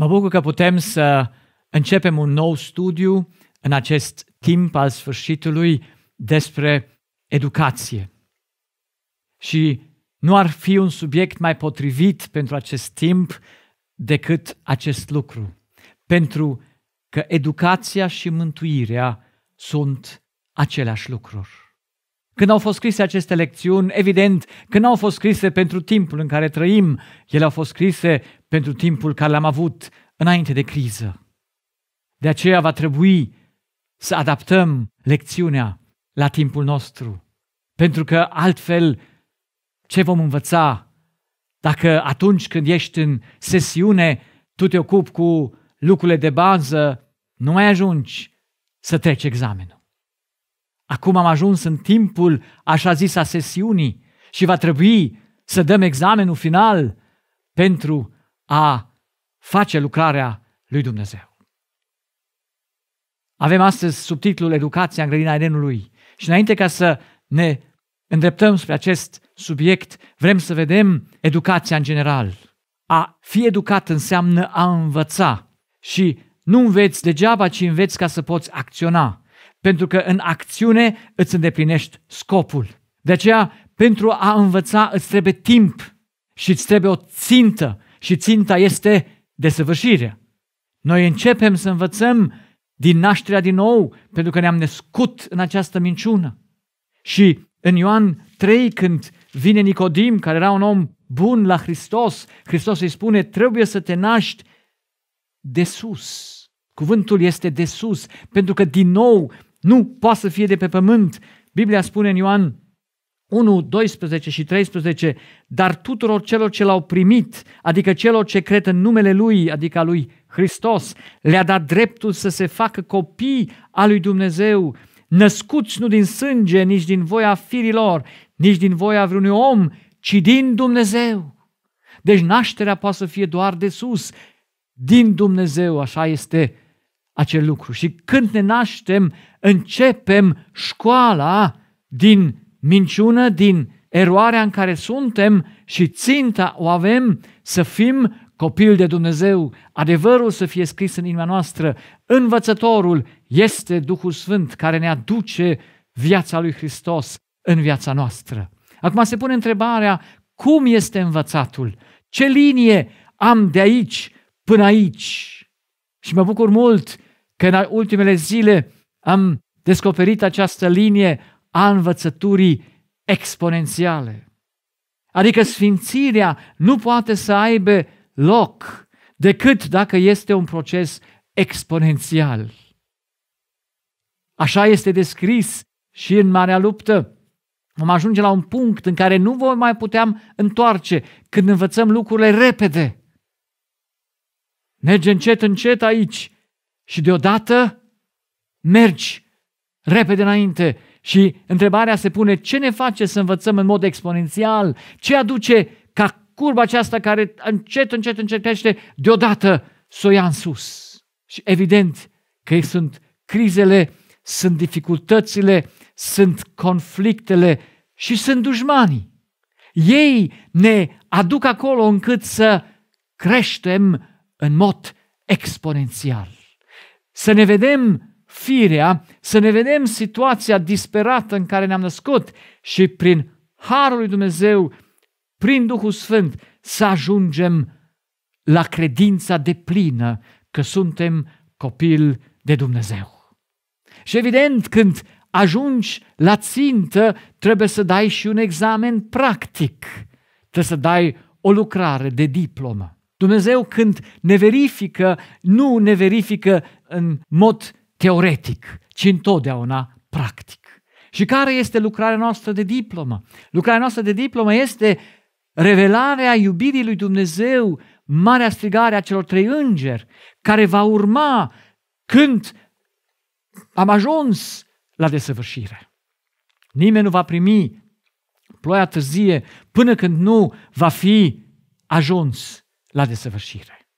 Mă bucur că putem să începem un nou studiu în acest timp al sfârșitului despre educație. Și nu ar fi un subiect mai potrivit pentru acest timp decât acest lucru, pentru că educația și mântuirea sunt aceleași lucruri. Când au fost scrise aceste lecțiuni, evident că nu au fost scrise pentru timpul în care trăim, ele au fost scrise pentru timpul care l-am avut înainte de criză. De aceea va trebui să adaptăm lecțiunea la timpul nostru, pentru că altfel ce vom învăța dacă atunci când ești în sesiune, tu te ocupi cu lucrurile de bază, nu mai ajungi să treci examenul. Acum am ajuns în timpul așa zis a sesiunii și va trebui să dăm examenul final pentru a face lucrarea lui Dumnezeu. Avem astăzi subtitlul Educația în grădina Edenului și înainte ca să ne îndreptăm spre acest subiect, vrem să vedem educația în general. A fi educat înseamnă a învăța și nu înveți degeaba, ci înveți ca să poți acționa pentru că în acțiune îți îndeplinești scopul. De aceea, pentru a învăța îți trebuie timp și îți trebuie o țintă și ținta este desăvârșirea. Noi începem să învățăm din nașterea din nou, pentru că ne-am născut în această minciună. Și în Ioan 3, când vine Nicodim, care era un om bun la Hristos, Hristos îi spune, trebuie să te naști de sus. Cuvântul este de sus, pentru că din nou nu poate să fie de pe pământ. Biblia spune în Ioan 1, 12 și 13, dar tuturor celor ce l-au primit, adică celor ce cred în numele Lui, adică a Lui Hristos, le-a dat dreptul să se facă copii a Lui Dumnezeu, născuți nu din sânge, nici din voia firilor, nici din voia vreunui om, ci din Dumnezeu. Deci nașterea poate să fie doar de sus, din Dumnezeu, așa este acel lucru. Și când ne naștem, începem școala din minciună, din eroarea în care suntem și ținta o avem să fim copil de Dumnezeu, adevărul să fie scris în inima noastră, învățătorul este Duhul Sfânt care ne aduce viața lui Hristos în viața noastră. Acum se pune întrebarea, cum este învățatul? Ce linie am de aici până aici? Și mă bucur mult că în ultimele zile am descoperit această linie a învățăturii exponențiale. Adică sfințirea nu poate să aibă loc decât dacă este un proces exponențial. Așa este descris și în Marea Luptă. Vom ajunge la un punct în care nu vom mai putea întoarce când învățăm lucrurile repede. Merge încet, încet aici, și deodată mergi repede înainte și întrebarea se pune ce ne face să învățăm în mod exponențial, ce aduce ca curba aceasta care încet, încet, încet crește, deodată să o ia în sus. Și evident că sunt crizele, sunt dificultățile, sunt conflictele și sunt dușmanii. Ei ne aduc acolo încât să creștem în mod exponențial să ne vedem firea, să ne vedem situația disperată în care ne-am născut și prin Harul lui Dumnezeu, prin Duhul Sfânt, să ajungem la credința de plină că suntem copil de Dumnezeu. Și evident, când ajungi la țintă, trebuie să dai și un examen practic, trebuie să dai o lucrare de diplomă. Dumnezeu când ne verifică, nu ne verifică în mod teoretic, ci întotdeauna practic. Și care este lucrarea noastră de diplomă? Lucrarea noastră de diplomă este revelarea iubirii lui Dumnezeu, marea strigare a celor trei îngeri, care va urma când am ajuns la desăvârșire. Nimeni nu va primi ploaia târzie până când nu va fi ajuns la desăvârșire.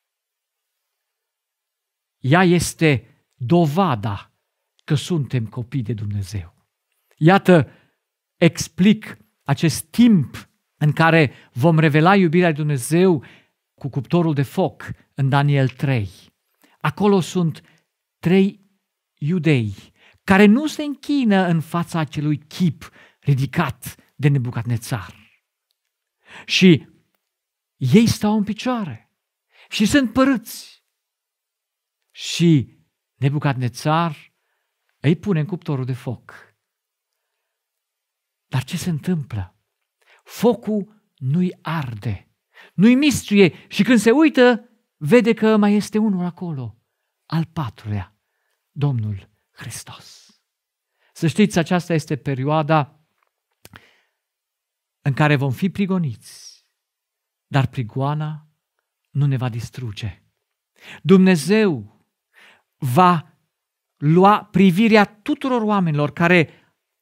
Ea este dovada că suntem copii de Dumnezeu. Iată, explic acest timp în care vom revela iubirea lui Dumnezeu cu cuptorul de foc în Daniel 3. Acolo sunt trei iudei care nu se închină în fața acelui chip ridicat de nețar. Și ei stau în picioare și sunt părâți. Și Nebucadnețar îi pune în cuptorul de foc. Dar ce se întâmplă? Focul nu-i arde, nu-i mistuie și când se uită, vede că mai este unul acolo, al patrulea, Domnul Hristos. Să știți, aceasta este perioada în care vom fi prigoniți dar prigoana nu ne va distruge. Dumnezeu va lua privirea tuturor oamenilor care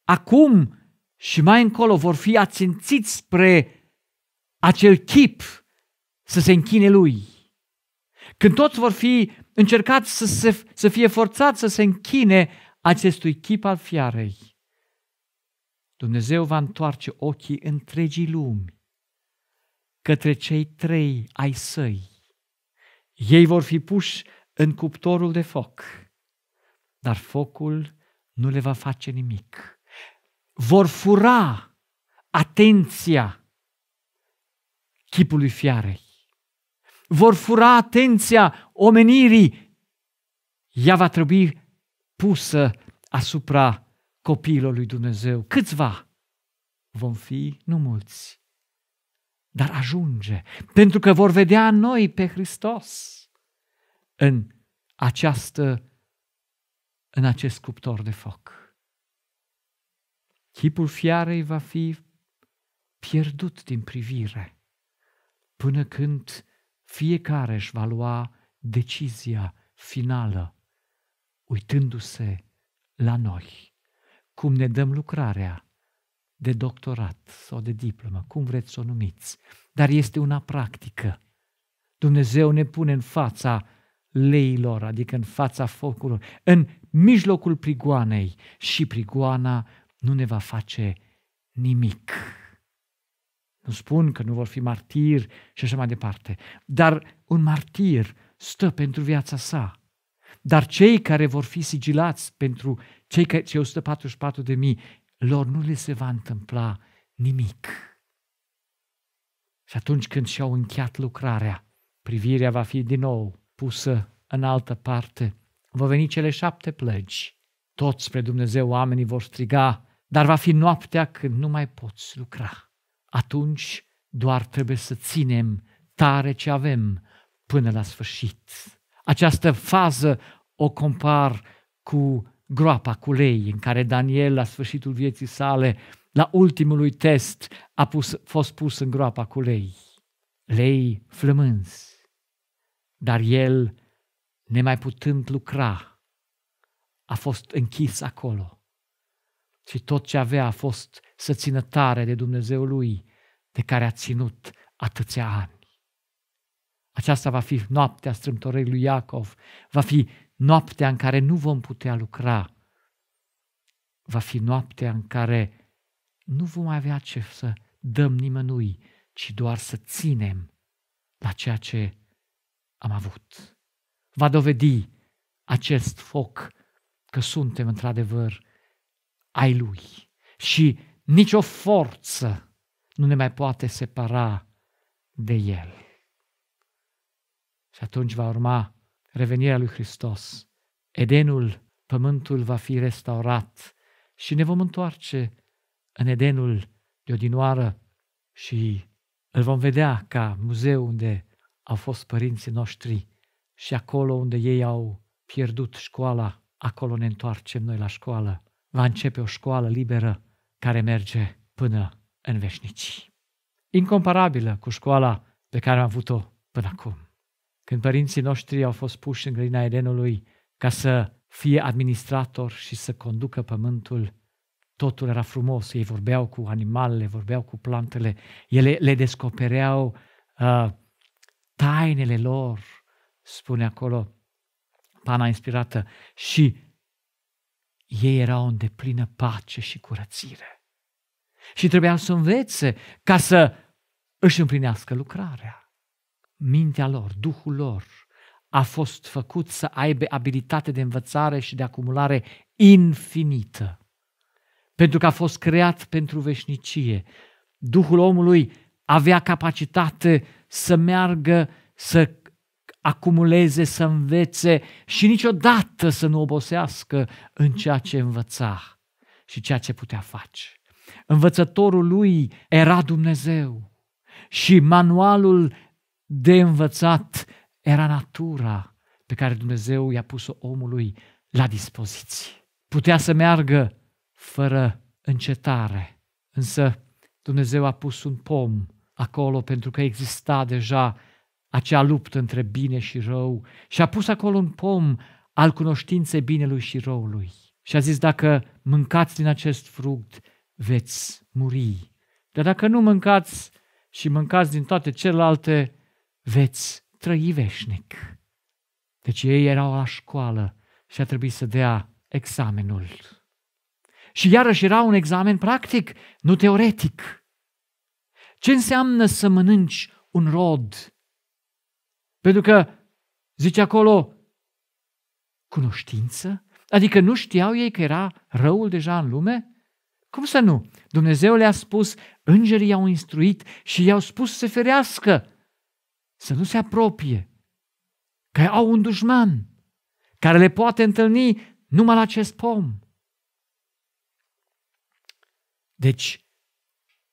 acum și mai încolo vor fi ațințiți spre acel chip să se închine lui. Când toți vor fi încercați să, se, să fie forțați să se închine acestui chip al fiarei, Dumnezeu va întoarce ochii întregii lumi către cei trei ai săi. Ei vor fi puși în cuptorul de foc, dar focul nu le va face nimic. Vor fura atenția chipului fiarei. Vor fura atenția omenirii. Ea va trebui pusă asupra copiilor lui Dumnezeu. Câțiva vom fi, nu mulți, dar ajunge, pentru că vor vedea noi pe Hristos în această în acest cuptor de foc. Chipul fiarei va fi pierdut din privire până când fiecare își va lua decizia finală, uitându-se la noi, cum ne dăm lucrarea de doctorat sau de diplomă, cum vreți să o numiți, dar este una practică. Dumnezeu ne pune în fața leilor, adică în fața focului, în mijlocul prigoanei și prigoana nu ne va face nimic. Nu spun că nu vor fi martiri și așa mai departe, dar un martir stă pentru viața sa. Dar cei care vor fi sigilați pentru cei 144 de mii, lor nu le se va întâmpla nimic. Și atunci când și-au încheiat lucrarea, privirea va fi din nou pusă în altă parte. Vă veni cele șapte plăgi. Toți spre Dumnezeu oamenii vor striga, dar va fi noaptea când nu mai poți lucra. Atunci doar trebuie să ținem tare ce avem până la sfârșit. Această fază o compar cu groapa cu lei în care Daniel la sfârșitul vieții sale, la ultimului test, a pus, fost pus în groapa cu lei. Lei flămânzi. Dar el, nemai putând lucra, a fost închis acolo. Și tot ce avea a fost să țină tare de Dumnezeu lui, de care a ținut atâția ani. Aceasta va fi noaptea strâmtorei lui Iacov, va fi Noaptea în care nu vom putea lucra va fi noaptea în care nu vom avea ce să dăm nimănui, ci doar să ținem la ceea ce am avut. Va dovedi acest foc că suntem într-adevăr ai lui și nicio forță nu ne mai poate separa de el. Și atunci va urma revenirea lui Hristos. Edenul, pământul va fi restaurat și ne vom întoarce în Edenul de odinoară și îl vom vedea ca muzeu unde au fost părinții noștri și acolo unde ei au pierdut școala, acolo ne întoarcem noi la școală. Va începe o școală liberă care merge până în veșnicii. Incomparabilă cu școala pe care am avut-o până acum. Când părinții noștri au fost puși în grădina Edenului ca să fie administrator și să conducă pământul, totul era frumos. Ei vorbeau cu animalele, vorbeau cu plantele, ele le descopereau uh, tainele lor, spune acolo pana inspirată, și ei erau în deplină pace și curățire. Și trebuia să învețe ca să își împlinească lucrarea mintea lor, duhul lor, a fost făcut să aibă abilitate de învățare și de acumulare infinită. Pentru că a fost creat pentru veșnicie. Duhul omului avea capacitate să meargă, să acumuleze, să învețe și niciodată să nu obosească în ceea ce învăța și ceea ce putea face. Învățătorul lui era Dumnezeu și manualul de învățat era natura pe care Dumnezeu i-a pus-o omului la dispoziție. Putea să meargă fără încetare, însă Dumnezeu a pus un pom acolo pentru că exista deja acea luptă între bine și rău și a pus acolo un pom al cunoștinței binelui și răului. Și a zis, dacă mâncați din acest fruct, veți muri. Dar dacă nu mâncați și mâncați din toate celelalte, veți trăi veșnic. Deci ei erau la școală și a trebuit să dea examenul. Și iarăși era un examen practic, nu teoretic. Ce înseamnă să mănânci un rod? Pentru că, zice acolo, cunoștință? Adică nu știau ei că era răul deja în lume? Cum să nu? Dumnezeu le-a spus, îngerii i-au instruit și i-au spus să se ferească să nu se apropie, că au un dușman care le poate întâlni numai la acest pom. Deci,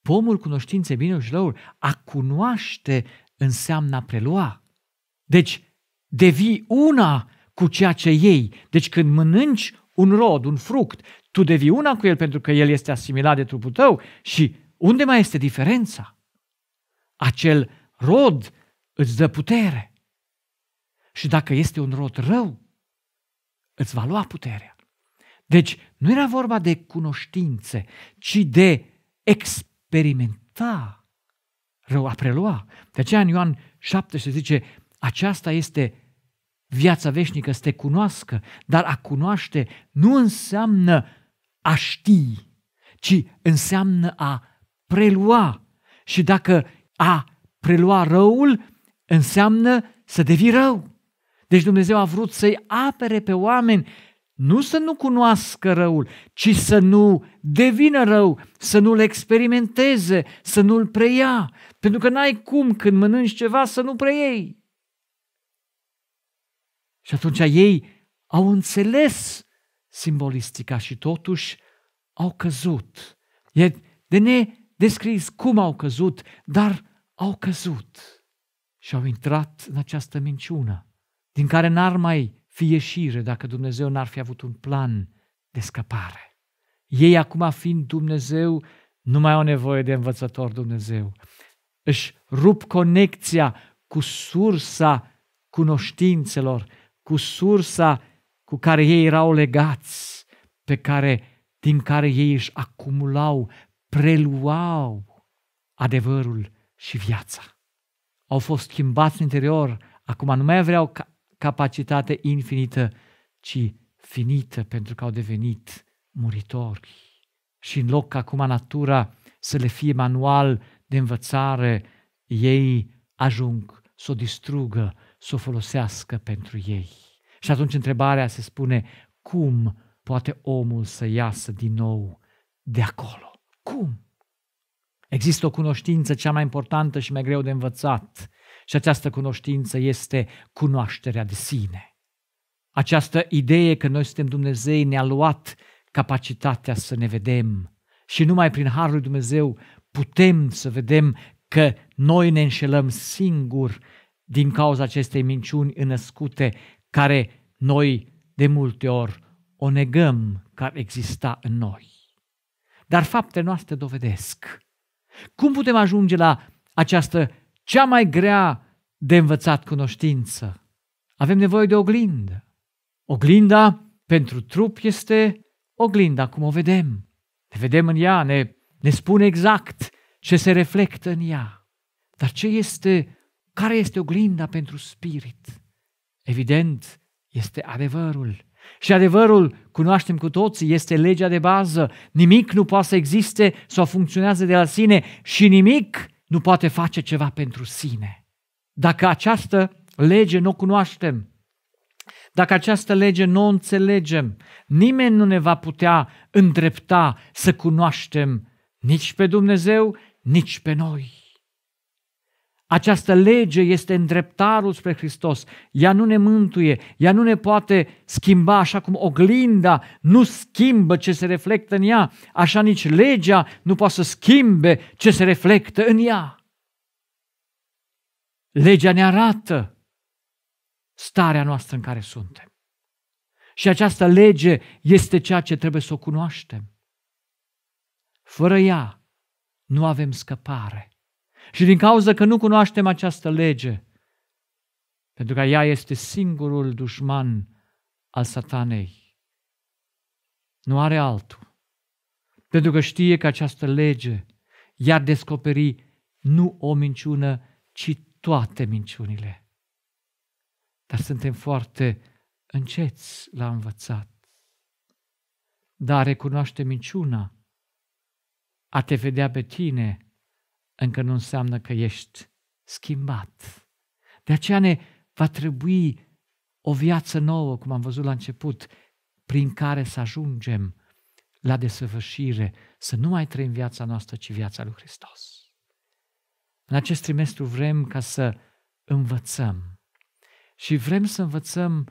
pomul cunoștinței bine și răul, a cunoaște înseamnă a prelua. Deci, devii una cu ceea ce ei. Deci când mănânci un rod, un fruct, tu devii una cu el pentru că el este asimilat de trupul tău și unde mai este diferența? Acel rod îți dă putere. Și dacă este un rod rău, îți va lua puterea. Deci nu era vorba de cunoștințe, ci de experimenta rău, a prelua. De aceea în Ioan 7 se zice, aceasta este viața veșnică, să te cunoască, dar a cunoaște nu înseamnă a ști, ci înseamnă a prelua. Și dacă a prelua răul, înseamnă să devii rău. Deci Dumnezeu a vrut să-i apere pe oameni nu să nu cunoască răul, ci să nu devină rău, să nu-l experimenteze, să nu-l preia. Pentru că n-ai cum când mănânci ceva să nu preiei. Și atunci ei au înțeles simbolistica și totuși au căzut. E de nedescris cum au căzut, dar au căzut și au intrat în această minciună, din care n-ar mai fi ieșire dacă Dumnezeu n-ar fi avut un plan de scăpare. Ei acum fiind Dumnezeu, nu mai au nevoie de învățător Dumnezeu. Își rup conexia cu sursa cunoștințelor, cu sursa cu care ei erau legați, pe care, din care ei își acumulau, preluau adevărul și viața au fost schimbați în interior. Acum nu mai aveau capacitate infinită, ci finită, pentru că au devenit muritori. Și în loc ca acum natura să le fie manual de învățare, ei ajung să o distrugă, să o folosească pentru ei. Și atunci întrebarea se spune, cum poate omul să iasă din nou de acolo? Cum? Există o cunoștință cea mai importantă și mai greu de învățat și această cunoștință este cunoașterea de sine. Această idee că noi suntem Dumnezei ne-a luat capacitatea să ne vedem și numai prin Harul lui Dumnezeu putem să vedem că noi ne înșelăm singur din cauza acestei minciuni înăscute care noi de multe ori o negăm că ar exista în noi. Dar faptele noastre dovedesc cum putem ajunge la această cea mai grea de învățat cunoștință? Avem nevoie de oglindă. Oglinda pentru trup este oglinda, cum o vedem. Ne vedem în ea, ne, ne spune exact ce se reflectă în ea. Dar ce este, care este oglinda pentru spirit? Evident, este adevărul, și adevărul, cunoaștem cu toții, este legea de bază. Nimic nu poate să existe sau funcționează de la sine și nimic nu poate face ceva pentru sine. Dacă această lege nu o cunoaștem, dacă această lege nu o înțelegem, nimeni nu ne va putea îndrepta să cunoaștem nici pe Dumnezeu, nici pe noi. Această lege este îndreptarul spre Hristos. Ea nu ne mântuie, ea nu ne poate schimba așa cum oglinda nu schimbă ce se reflectă în ea, așa nici legea nu poate să schimbe ce se reflectă în ea. Legea ne arată starea noastră în care suntem. Și această lege este ceea ce trebuie să o cunoaștem. Fără ea nu avem scăpare. Și din cauza că nu cunoaștem această lege, pentru că ea este singurul dușman al satanei. Nu are altul. Pentru că știe că această lege i-ar descoperi nu o minciună, ci toate minciunile. Dar suntem foarte înceți la învățat. Dar recunoaște minciuna, a te vedea pe tine încă nu înseamnă că ești schimbat. De aceea ne va trebui o viață nouă, cum am văzut la început, prin care să ajungem la desăvârșire, să nu mai trăim viața noastră, ci viața lui Hristos. În acest trimestru vrem ca să învățăm și vrem să învățăm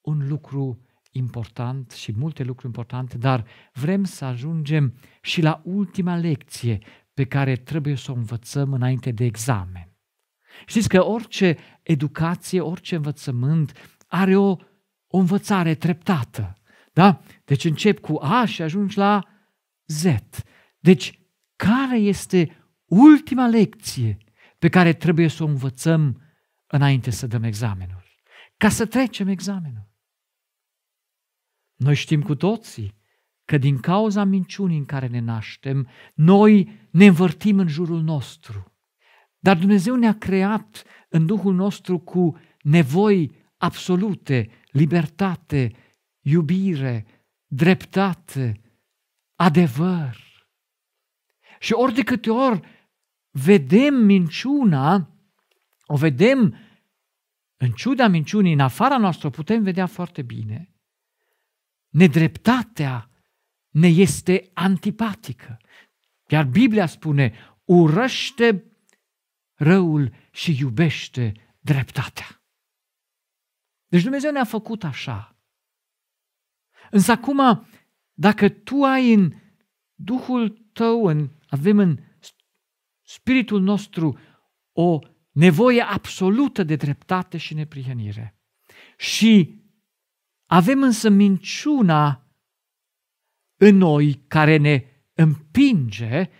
un lucru important și multe lucruri importante, dar vrem să ajungem și la ultima lecție, pe care trebuie să o învățăm înainte de examen. Știți că orice educație, orice învățământ are o, o învățare treptată. Da? Deci încep cu A și ajungi la Z. Deci, care este ultima lecție pe care trebuie să o învățăm înainte să dăm examenul? Ca să trecem examenul. Noi știm cu toții că din cauza minciunii în care ne naștem, noi ne învârtim în jurul nostru. Dar Dumnezeu ne-a creat în Duhul nostru cu nevoi absolute, libertate, iubire, dreptate, adevăr. Și ori de câte ori vedem minciuna, o vedem în ciuda minciunii, în afara noastră, o putem vedea foarte bine. Nedreptatea ne este antipatică. Iar Biblia spune, urăște răul și iubește dreptatea. Deci Dumnezeu ne-a făcut așa. Însă acum, dacă tu ai în Duhul tău, în, avem în spiritul nostru o nevoie absolută de dreptate și neprihănire. Și avem însă minciuna în noi care ne împinge,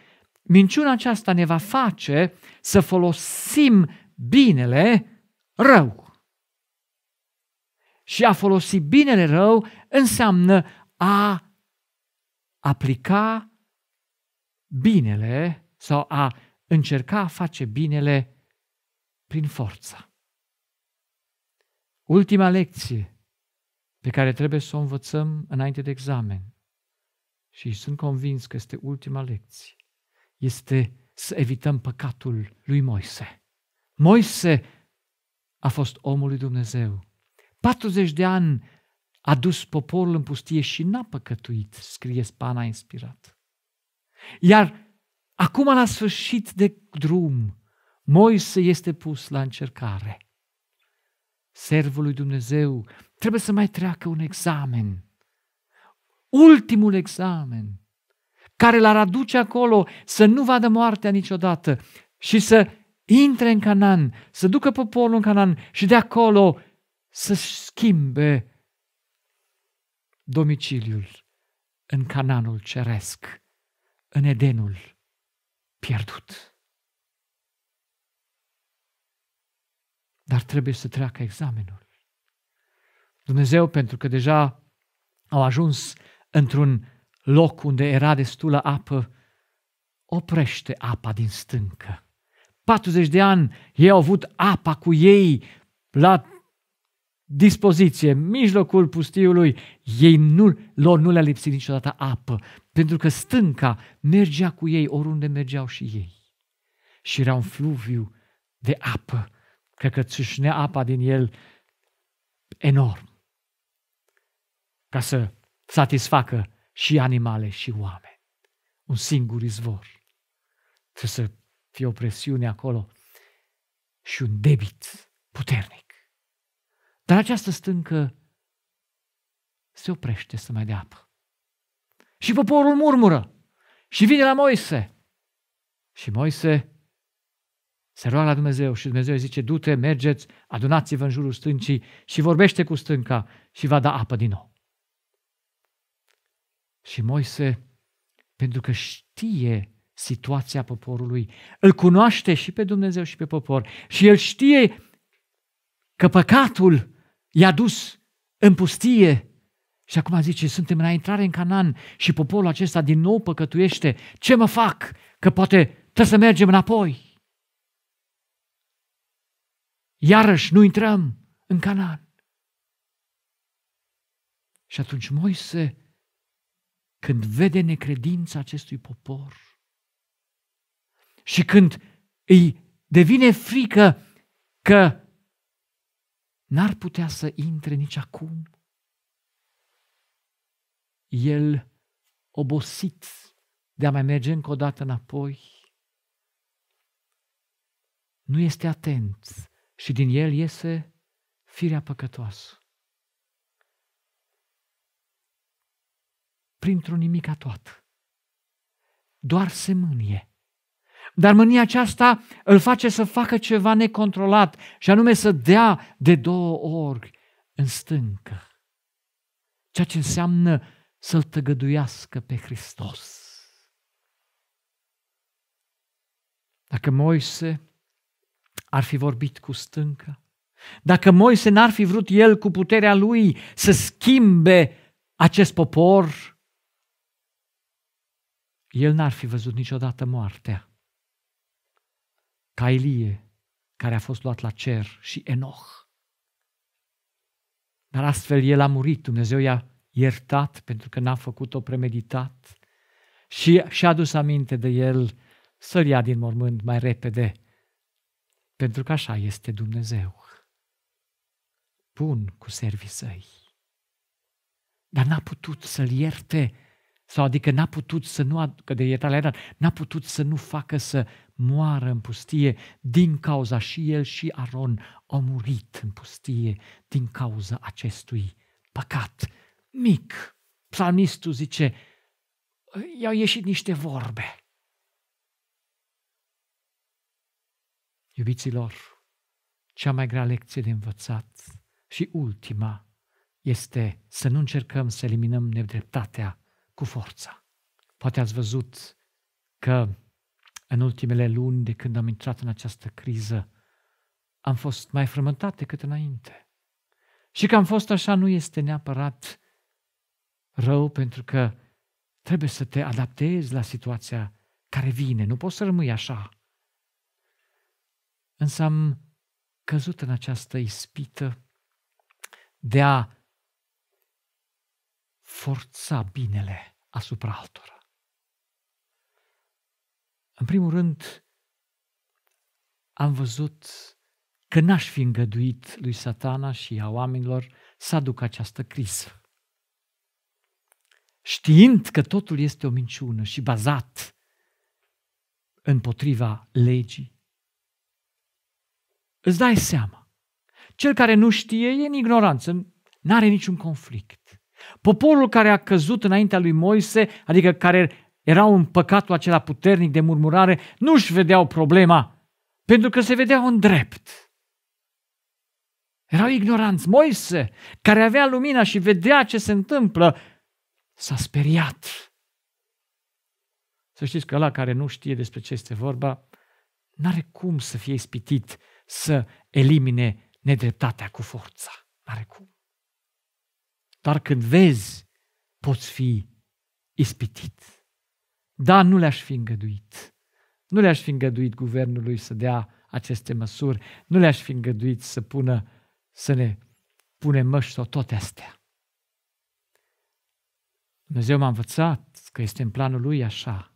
minciuna aceasta ne va face să folosim binele rău. Și a folosi binele rău înseamnă a aplica binele sau a încerca a face binele prin forță. Ultima lecție pe care trebuie să o învățăm înainte de examen și sunt convins că este ultima lecție. Este să evităm păcatul lui Moise. Moise a fost omul lui Dumnezeu. 40 de ani a dus poporul în pustie și n-a păcătuit, scrie Spana inspirat. Iar acum, la sfârșit de drum, Moise este pus la încercare. Servul lui Dumnezeu trebuie să mai treacă un examen ultimul examen, care l-ar aduce acolo să nu vadă moartea niciodată și să intre în Canaan, să ducă poporul în Canaan și de acolo să schimbe domiciliul în Cananul ceresc, în Edenul pierdut. Dar trebuie să treacă examenul. Dumnezeu, pentru că deja au ajuns într-un loc unde era destulă apă, oprește apa din stâncă. 40 de ani ei au avut apa cu ei la dispoziție, în mijlocul pustiului, ei nu, lor nu le-a lipsit niciodată apă, pentru că stânca mergea cu ei oriunde mergeau și ei. Și era un fluviu de apă, cred că țâșnea apa din el enorm. Ca să satisfacă și animale și oameni. Un singur izvor. Trebuie să fie o presiune acolo și un debit puternic. Dar această stâncă se oprește să mai dea apă. Și poporul murmură și vine la Moise. Și Moise se roagă la Dumnezeu și Dumnezeu îi zice, du-te, mergeți, adunați-vă în jurul stâncii și vorbește cu stânca și va da apă din nou. Și Moise, pentru că știe situația poporului, îl cunoaște și pe Dumnezeu și pe popor și el știe că păcatul i-a dus în pustie și acum zice, suntem la intrare în Canaan și poporul acesta din nou păcătuiește. Ce mă fac? Că poate trebuie să mergem înapoi. Iarăși nu intrăm în Canaan. Și atunci Moise când vede necredința acestui popor și când îi devine frică că n-ar putea să intre nici acum, el obosit de a mai merge încă o dată înapoi, nu este atent și din el iese firea păcătoasă. printr-un nimic tot. Doar se mânie. Dar mânia aceasta îl face să facă ceva necontrolat și anume să dea de două ori în stâncă. Ceea ce înseamnă să-L tăgăduiască pe Hristos. Dacă Moise ar fi vorbit cu stâncă, dacă Moise n-ar fi vrut el cu puterea lui să schimbe acest popor, el n-ar fi văzut niciodată moartea. Ca Elie, care a fost luat la cer și Enoch. Dar astfel el a murit, Dumnezeu i-a iertat pentru că n-a făcut-o premeditat și și-a dus aminte de el să-l ia din mormânt mai repede, pentru că așa este Dumnezeu. Bun cu servii săi. Dar n-a putut să-l ierte sau adică n-a putut să nu că de iertarea dat, n-a putut să nu facă să moară în pustie din cauza și el și Aron au murit în pustie din cauza acestui păcat mic. Psalmistul zice, i-au ieșit niște vorbe. Iubiților, cea mai grea lecție de învățat și ultima este să nu încercăm să eliminăm nedreptatea cu forța. Poate ați văzut că în ultimele luni de când am intrat în această criză, am fost mai frământat decât înainte. Și că am fost așa nu este neapărat rău, pentru că trebuie să te adaptezi la situația care vine, nu poți să rămâi așa. Însă am căzut în această ispită de a forța binele asupra altora. În primul rând, am văzut că n-aș fi îngăduit lui satana și a oamenilor să aducă această criză. Știind că totul este o minciună și bazat împotriva legii, îți dai seama. Cel care nu știe e în ignoranță, nu are niciun conflict. Poporul care a căzut înaintea lui Moise, adică care erau în păcatul acela puternic de murmurare, nu-și vedeau problema, pentru că se vedeau în drept. Erau ignoranți. Moise, care avea lumina și vedea ce se întâmplă, s-a speriat. Să știți că ăla care nu știe despre ce este vorba, n-are cum să fie ispitit să elimine nedreptatea cu forța. N-are cum. Dar când vezi, poți fi ispitit. Da, nu le-aș fi îngăduit. Nu le-aș fi îngăduit guvernului să dea aceste măsuri, nu le-aș fi îngăduit să pună, să ne pune măști sau toate astea. Dumnezeu m-a învățat că este în planul Lui așa.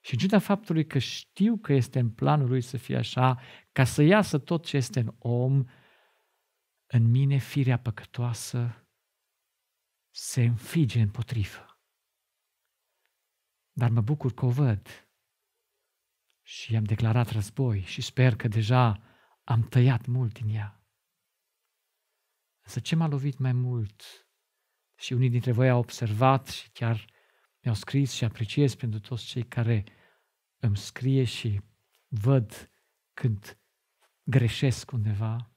Și în ciuda faptului că știu că este în planul Lui să fie așa, ca să iasă tot ce este în om, în mine firea păcătoasă se înfige împotrivă. Dar mă bucur că o văd și i-am declarat război și sper că deja am tăiat mult din ea. Însă ce m-a lovit mai mult și unii dintre voi au observat și chiar mi-au scris și apreciez pentru toți cei care îmi scrie și văd când greșesc undeva,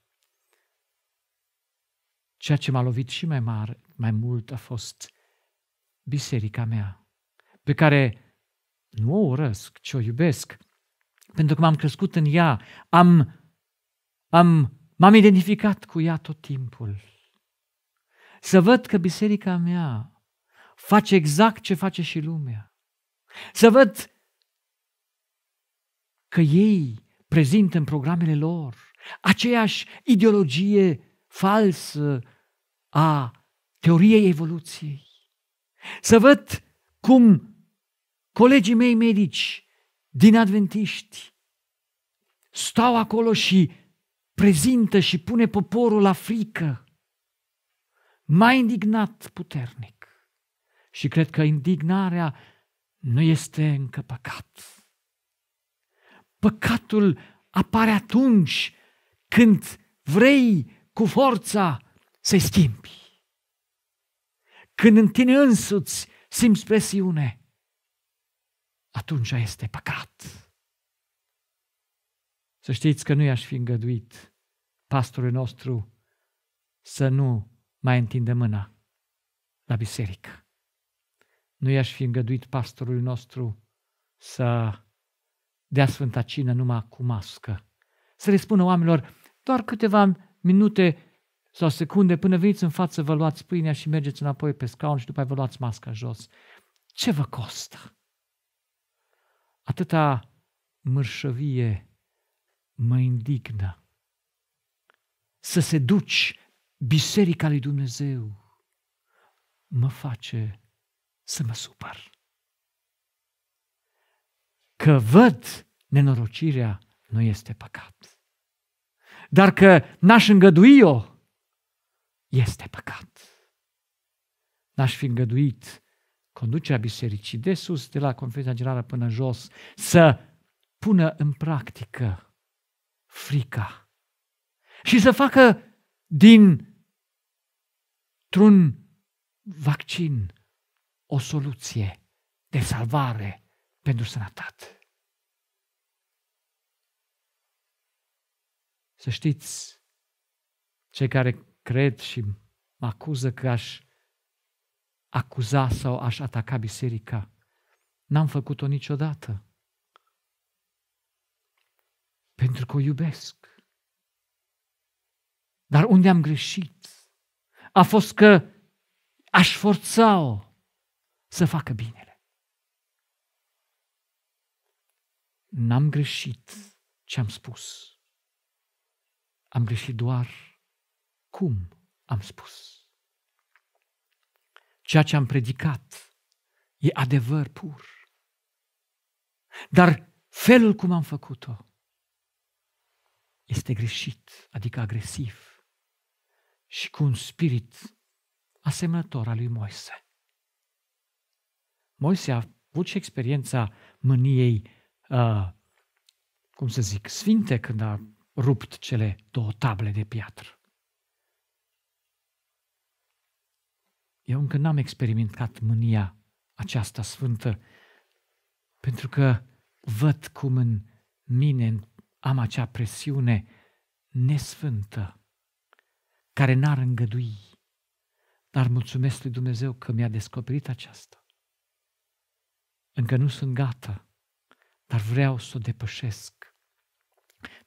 Ceea ce m-a lovit și mai, mare, mai mult a fost biserica mea, pe care nu o urăsc, ci o iubesc, pentru că m-am crescut în ea, am, am, m-am identificat cu ea tot timpul. Să văd că biserica mea face exact ce face și lumea. Să văd că ei prezintă în programele lor aceeași ideologie falsă a teoriei evoluției, să văd cum colegii mei medici din adventiști stau acolo și prezintă și pune poporul la frică. mai indignat puternic și cred că indignarea nu este încă păcat. Păcatul apare atunci când vrei cu forța să-i schimbi. Când în tine însuți simți presiune, atunci este păcat. Să știți că nu i-aș fi îngăduit pastorul nostru să nu mai întinde mâna la biserică. Nu i-aș fi îngăduit pastorul nostru să dea Sfânta Cină numai cu mască. Să le spună oamenilor doar câteva minute sau secunde până veniți în față, vă luați pâinea și mergeți înapoi pe scaun și după aia vă luați masca jos. Ce vă costă? Atâta mărșăvie mă indignă. Să se duci biserica lui Dumnezeu mă face să mă supăr. Că văd nenorocirea nu este păcat. Dar că n-aș îngădui-o, este păcat. N-aș fi îngăduit conducerea bisericii de sus, de la conferința generală până jos, să pună în practică frica și să facă din un vaccin o soluție de salvare pentru sănătate. Să știți, cei care cred și mă acuză că aș acuza sau aș ataca biserica. N-am făcut-o niciodată. Pentru că o iubesc. Dar unde am greșit? A fost că aș forța-o să facă binele. N-am greșit ce am spus. Am greșit doar cum am spus. Ceea ce am predicat e adevăr pur. Dar felul cum am făcut-o este greșit, adică agresiv și cu un spirit asemănător al lui Moise. Moise a avut și experiența mâniei, uh, cum să zic, sfinte când a rupt cele două table de piatră. Eu încă n-am experimentat mânia aceasta sfântă, pentru că văd cum în mine am acea presiune nesfântă, care n-ar îngădui. Dar mulțumesc lui Dumnezeu că mi-a descoperit aceasta. Încă nu sunt gata, dar vreau să o depășesc.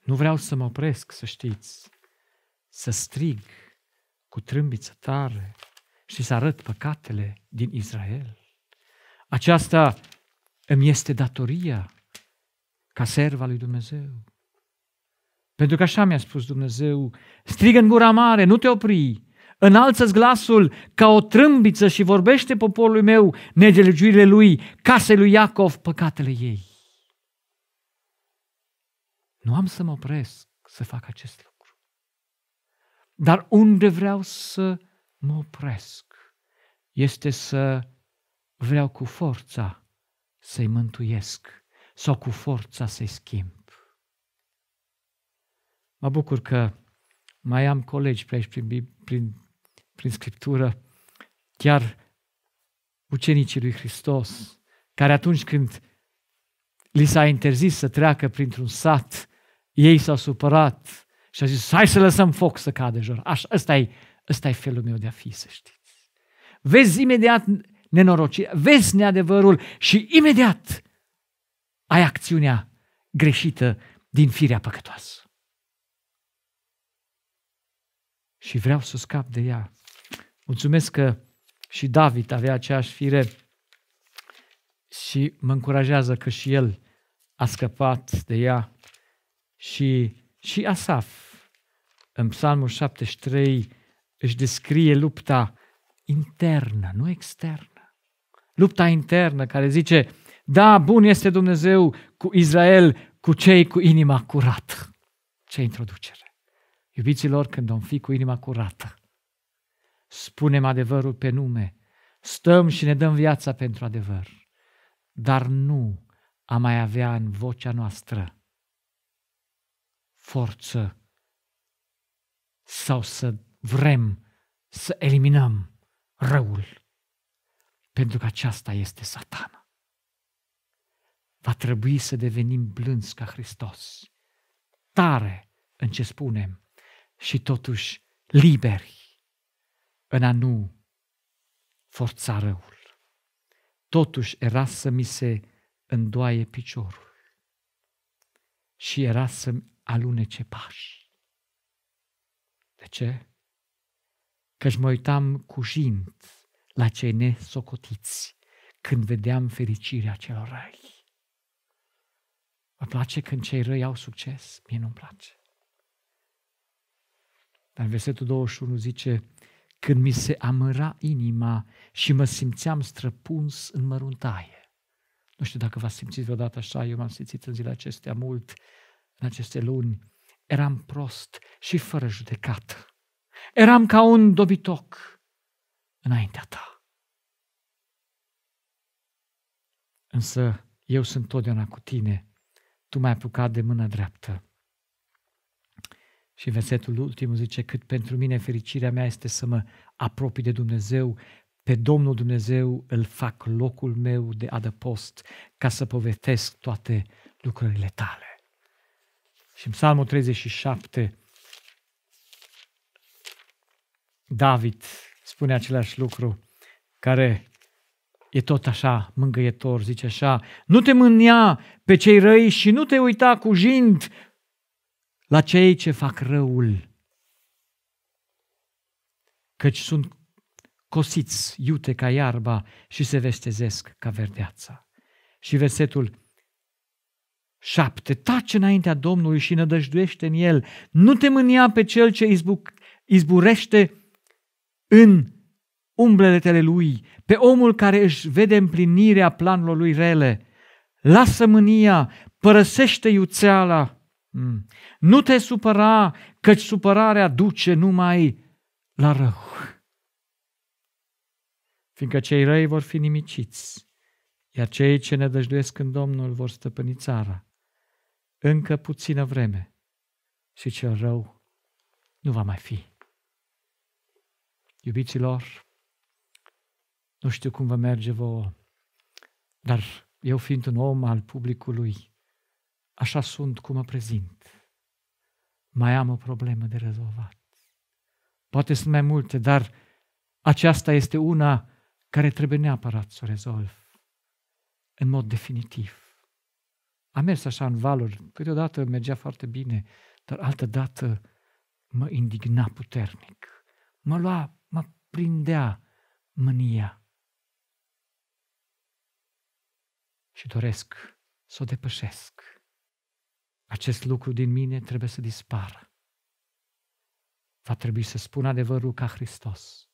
Nu vreau să mă opresc, să știți, să strig cu trâmbiță tare, și să arăt păcatele din Israel. Aceasta îmi este datoria ca serva lui Dumnezeu. Pentru că așa mi-a spus Dumnezeu, strigă în gura mare, nu te opri, înalță-ți glasul ca o trâmbiță și vorbește poporului meu negelugiurile lui, casei lui Iacov, păcatele ei. Nu am să mă opresc să fac acest lucru. Dar unde vreau să mă opresc este să vreau cu forța să-i mântuiesc sau cu forța să-i schimb. Mă bucur că mai am colegi pe aici prin, prin, prin Scriptură, chiar ucenicii lui Hristos, care atunci când li s-a interzis să treacă printr-un sat, ei s-au supărat și a zis, hai să lăsăm foc să cadă jur. Așa, ăsta e Ăsta e felul meu de a fi, să știți. Vezi imediat nenorocirea, vezi neadevărul și imediat ai acțiunea greșită din firea păcătoasă. Și vreau să scap de ea. Mulțumesc că și David avea aceeași fire și mă încurajează că și el a scăpat de ea și, și Asaf în Psalmul 73 își descrie lupta internă, nu externă. Lupta internă care zice, da, bun este Dumnezeu cu Israel, cu cei cu inima curată. Ce introducere! Iubiților, când vom fi cu inima curată, spunem adevărul pe nume, stăm și ne dăm viața pentru adevăr, dar nu a mai avea în vocea noastră forță sau să vrem să eliminăm răul, pentru că aceasta este satana. Va trebui să devenim blânzi ca Hristos, tare în ce spunem și totuși liberi în a nu forța răul. Totuși era să mi se îndoaie piciorul și era să-mi alunece pași. De ce? căci mă uitam cu jint la cei nesocotiți când vedeam fericirea celor răi. Mă place când cei răi au succes, mie nu-mi place. Dar în versetul 21 zice, când mi se amăra inima și mă simțeam străpuns în măruntaie. Nu știu dacă v-ați simțit vreodată așa, eu m-am simțit în zilele acestea mult, în aceste luni. Eram prost și fără judecată Eram ca un dobitoc înaintea ta. Însă eu sunt totdeauna cu tine, tu m-ai apucat de mână dreaptă. Și versetul ultimul zice, cât pentru mine fericirea mea este să mă apropii de Dumnezeu, pe Domnul Dumnezeu îl fac locul meu de adăpost ca să povestesc toate lucrurile tale. Și în Psalmul 37, David spune același lucru, care e tot așa mângâietor, zice așa, nu te mânia pe cei răi și nu te uita cu jind la cei ce fac răul, căci sunt cosiți, iute ca iarba și se vestezesc ca verdeața. Și versetul 7. Tace înaintea Domnului și nădăjduiește în el. Nu te mânia pe cel ce izbuc, izburește în umbreletele lui, pe omul care își vede împlinirea planurilor lui rele. Lasă mânia, părăsește iuțeala. Mm. Nu te supăra, căci supărarea duce numai la rău. Fiindcă cei răi vor fi nimiciți, iar cei ce ne dăjduiesc în Domnul vor stăpâni țara. Încă puțină vreme și cel rău nu va mai fi. Iubiților, nu știu cum vă merge vouă, dar eu fiind un om al publicului, așa sunt cum mă prezint. Mai am o problemă de rezolvat. Poate sunt mai multe, dar aceasta este una care trebuie neapărat să o rezolv în mod definitiv. Am mers așa în valuri, câteodată mergea foarte bine, dar altă dată mă indigna puternic. Mă lua prindea mânia. Și doresc să o depășesc. Acest lucru din mine trebuie să dispară. Va trebui să spun adevărul ca Hristos.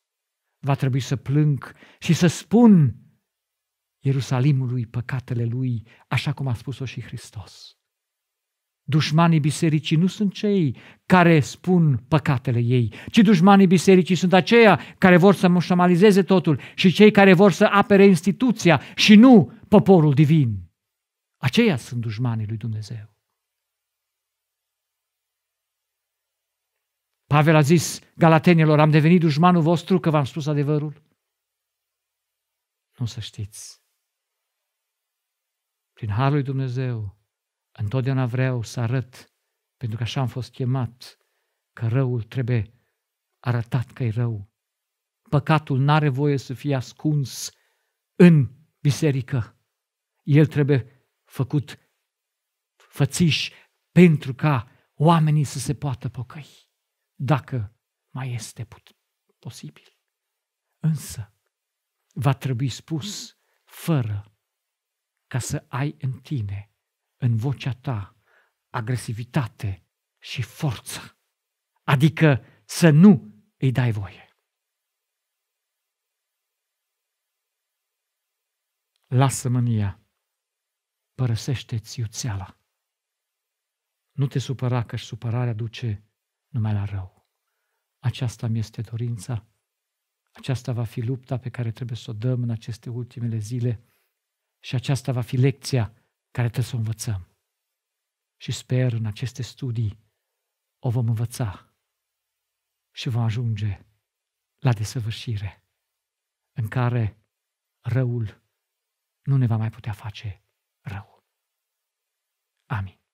Va trebui să plâng și să spun Ierusalimului păcatele lui, așa cum a spus-o și Hristos. Dușmanii bisericii nu sunt cei care spun păcatele ei, ci dușmanii bisericii sunt aceia care vor să mușamalizeze totul și cei care vor să apere instituția și nu poporul divin. Aceia sunt dușmanii lui Dumnezeu. Pavel a zis galatenilor, am devenit dușmanul vostru că v-am spus adevărul. Nu să știți. Prin Harul lui Dumnezeu, Întotdeauna vreau să arăt, pentru că așa am fost chemat, că răul trebuie arătat că e rău. Păcatul nu are voie să fie ascuns în biserică. El trebuie făcut fățiș pentru ca oamenii să se poată pocăi, dacă mai este put- posibil. Însă, va trebui spus fără ca să ai în tine în vocea ta agresivitate și forță. Adică să nu îi dai voie. Lasă mânia, părăsește-ți iuțeala. Nu te supăra că și supărarea duce numai la rău. Aceasta mi este dorința, aceasta va fi lupta pe care trebuie să o dăm în aceste ultimele zile și aceasta va fi lecția care trebuie să o învățăm. Și sper în aceste studii o vom învăța și vom ajunge la desăvârșire, în care răul nu ne va mai putea face rău. Amin.